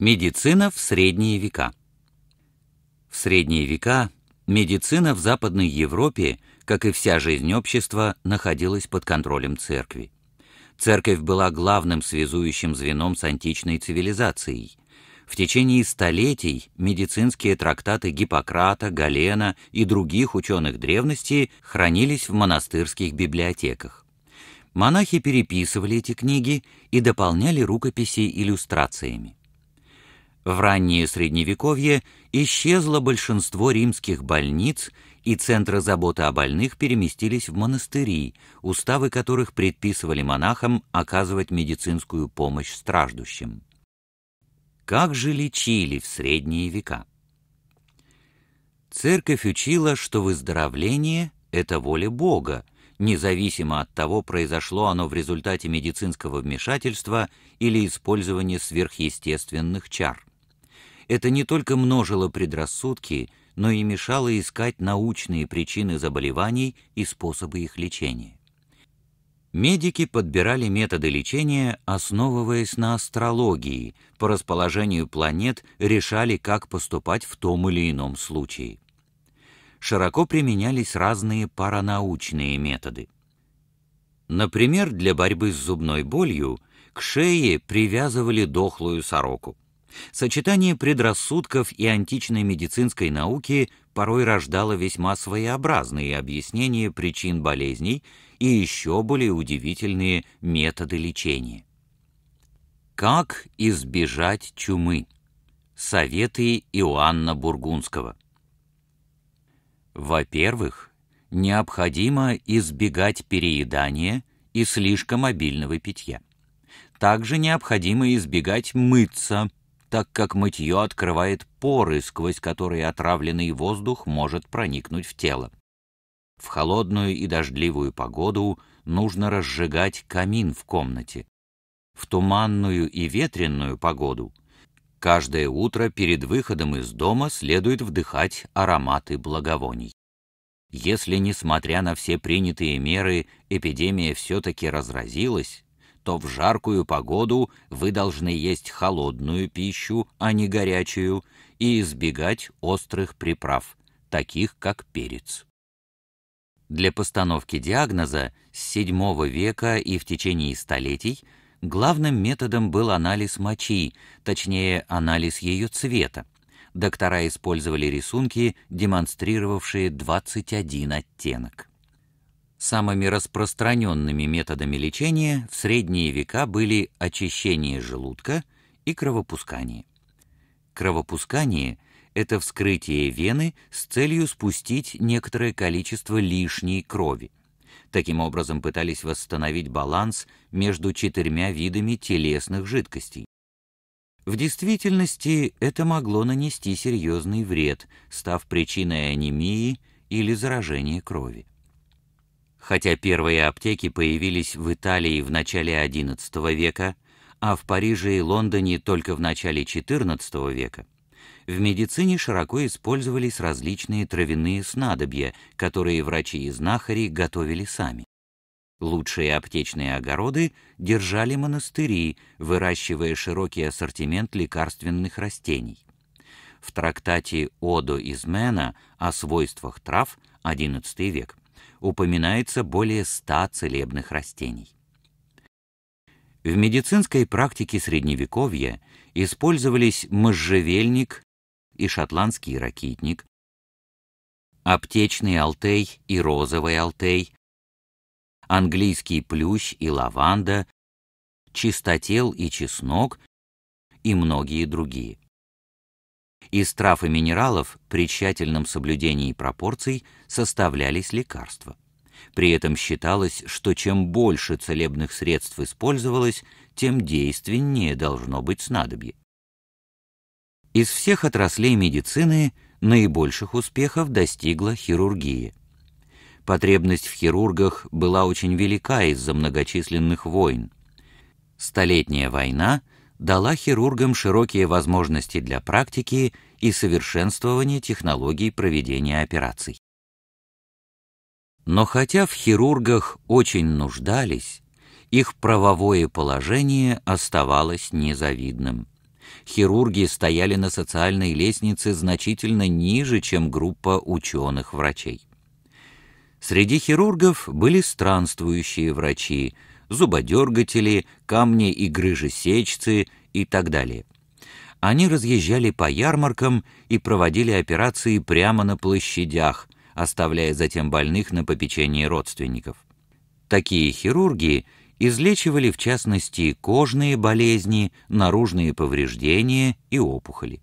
Медицина в средние века. В средние века медицина в Западной Европе, как и вся жизнь общества, находилась под контролем церкви. Церковь была главным связующим звеном с античной цивилизацией. В течение столетий медицинские трактаты Гиппократа, Галена и других ученых древности хранились в монастырских библиотеках. Монахи переписывали эти книги и дополняли рукописи иллюстрациями. В раннее Средневековье исчезло большинство римских больниц, и центры заботы о больных переместились в монастыри, уставы которых предписывали монахам оказывать медицинскую помощь страждущим. Как же лечили в средние века? Церковь учила, что выздоровление – это воля Бога, независимо от того, произошло оно в результате медицинского вмешательства или использования сверхъестественных чар. Это не только множило предрассудки, но и мешало искать научные причины заболеваний и способы их лечения. Медики подбирали методы лечения, основываясь на астрологии, по расположению планет решали, как поступать в том или ином случае. Широко применялись разные паранаучные методы. Например, для борьбы с зубной болью к шее привязывали дохлую сороку. Сочетание предрассудков и античной медицинской науки порой рождало весьма своеобразные объяснения причин болезней и еще более удивительные методы лечения. Как избежать чумы? Советы Иоанна Бургунского. Во-первых, необходимо избегать переедания и слишком обильного питья. Также необходимо избегать мыться – так как мытье открывает поры, сквозь которые отравленный воздух может проникнуть в тело. В холодную и дождливую погоду нужно разжигать камин в комнате. В туманную и ветренную погоду каждое утро перед выходом из дома следует вдыхать ароматы благовоний. Если, несмотря на все принятые меры, эпидемия все-таки разразилась, что в жаркую погоду вы должны есть холодную пищу, а не горячую, и избегать острых приправ, таких как перец. Для постановки диагноза с VII века и в течение столетий главным методом был анализ мочи, точнее анализ ее цвета. Доктора использовали рисунки, демонстрировавшие 21 оттенок. Самыми распространенными методами лечения в средние века были очищение желудка и кровопускание. Кровопускание – это вскрытие вены с целью спустить некоторое количество лишней крови. Таким образом пытались восстановить баланс между четырьмя видами телесных жидкостей. В действительности это могло нанести серьезный вред, став причиной анемии или заражения крови. Хотя первые аптеки появились в Италии в начале XI века, а в Париже и Лондоне только в начале XIV века, в медицине широко использовались различные травяные снадобья, которые врачи и знахари готовили сами. Лучшие аптечные огороды держали монастыри, выращивая широкий ассортимент лекарственных растений. В трактате Одо из Мена о свойствах трав XI век упоминается более ста целебных растений. В медицинской практике Средневековья использовались можжевельник и шотландский ракитник, аптечный алтей и розовый алтей, английский плющ и лаванда, чистотел и чеснок и многие другие. Из трав и минералов при тщательном соблюдении пропорций составлялись лекарства. При этом считалось, что чем больше целебных средств использовалось, тем действеннее должно быть снадобье. Из всех отраслей медицины наибольших успехов достигла хирургия. Потребность в хирургах была очень велика из-за многочисленных войн. Столетняя война – дала хирургам широкие возможности для практики и совершенствования технологий проведения операций. Но хотя в хирургах очень нуждались, их правовое положение оставалось незавидным. Хирурги стояли на социальной лестнице значительно ниже, чем группа ученых-врачей. Среди хирургов были странствующие врачи, зубодергатели, камни и грыжесечцы и так далее. Они разъезжали по ярмаркам и проводили операции прямо на площадях, оставляя затем больных на попечении родственников. Такие хирурги излечивали в частности кожные болезни, наружные повреждения и опухоли.